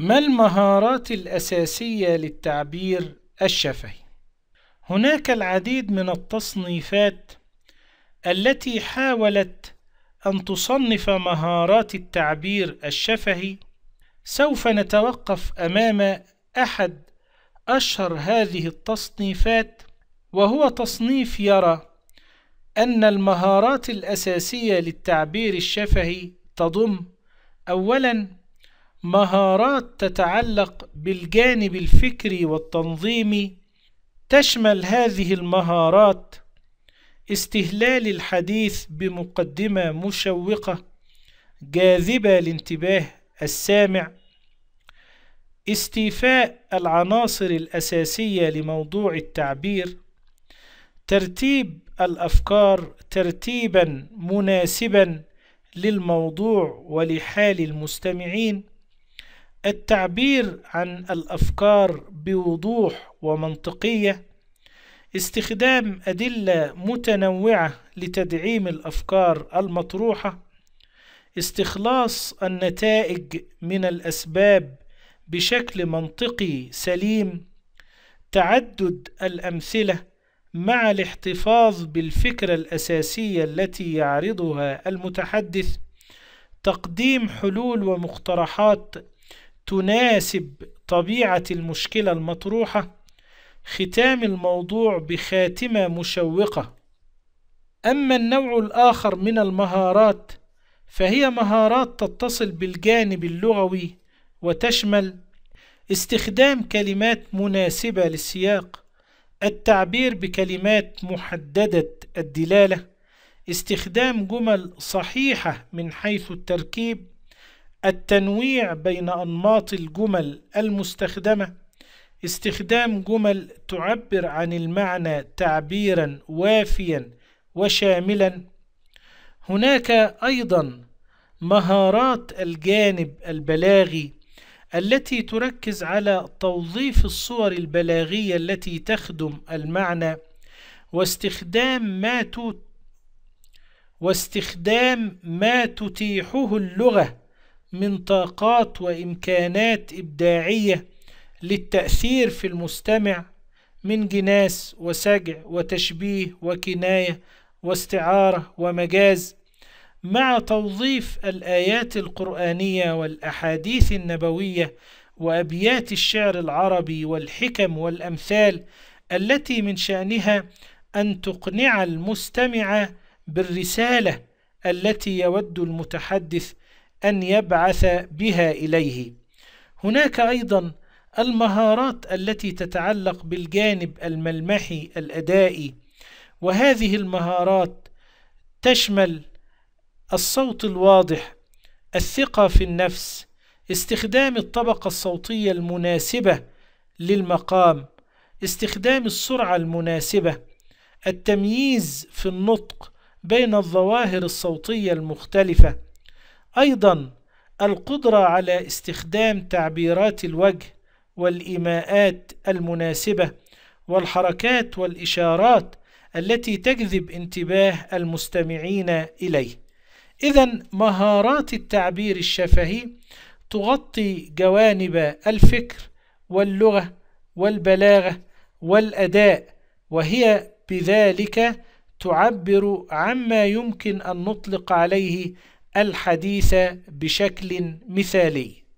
ما المهارات الأساسية للتعبير الشفهي؟ هناك العديد من التصنيفات التي حاولت أن تصنف مهارات التعبير الشفهي سوف نتوقف أمام أحد أشهر هذه التصنيفات وهو تصنيف يرى أن المهارات الأساسية للتعبير الشفهي تضم أولاً مهارات تتعلق بالجانب الفكري والتنظيمي تشمل هذه المهارات استهلال الحديث بمقدمة مشوقة جاذبة لانتباه السامع استيفاء العناصر الأساسية لموضوع التعبير ترتيب الأفكار ترتيبا مناسبا للموضوع ولحال المستمعين التعبير عن الافكار بوضوح ومنطقيه استخدام ادله متنوعه لتدعيم الافكار المطروحه استخلاص النتائج من الاسباب بشكل منطقي سليم تعدد الامثله مع الاحتفاظ بالفكره الاساسيه التي يعرضها المتحدث تقديم حلول ومقترحات تناسب طبيعة المشكلة المطروحة ختام الموضوع بخاتمة مشوقة أما النوع الآخر من المهارات فهي مهارات تتصل بالجانب اللغوي وتشمل استخدام كلمات مناسبة للسياق التعبير بكلمات محددة الدلالة استخدام جمل صحيحة من حيث التركيب التنويع بين أنماط الجمل المستخدمة استخدام جمل تعبر عن المعنى تعبيرا وافيا وشاملا هناك أيضا مهارات الجانب البلاغي التي تركز على توظيف الصور البلاغية التي تخدم المعنى واستخدام ما واستخدام ما تتيحه اللغة من طاقات وإمكانات إبداعية للتأثير في المستمع من جناس وسجع وتشبيه وكناية واستعارة ومجاز مع توظيف الآيات القرآنية والأحاديث النبوية وأبيات الشعر العربي والحكم والأمثال التي من شأنها أن تقنع المستمع بالرسالة التي يود المتحدث أن يبعث بها إليه هناك أيضا المهارات التي تتعلق بالجانب الملمحي الأدائي وهذه المهارات تشمل الصوت الواضح الثقة في النفس استخدام الطبقة الصوتية المناسبة للمقام استخدام السرعة المناسبة التمييز في النطق بين الظواهر الصوتية المختلفة أيضا القدرة على استخدام تعبيرات الوجه والإيماءات المناسبة والحركات والإشارات التي تجذب انتباه المستمعين إليه إذا مهارات التعبير الشفهي تغطي جوانب الفكر واللغة والبلاغة والأداء وهي بذلك تعبر عما يمكن أن نطلق عليه الحديث بشكل مثالي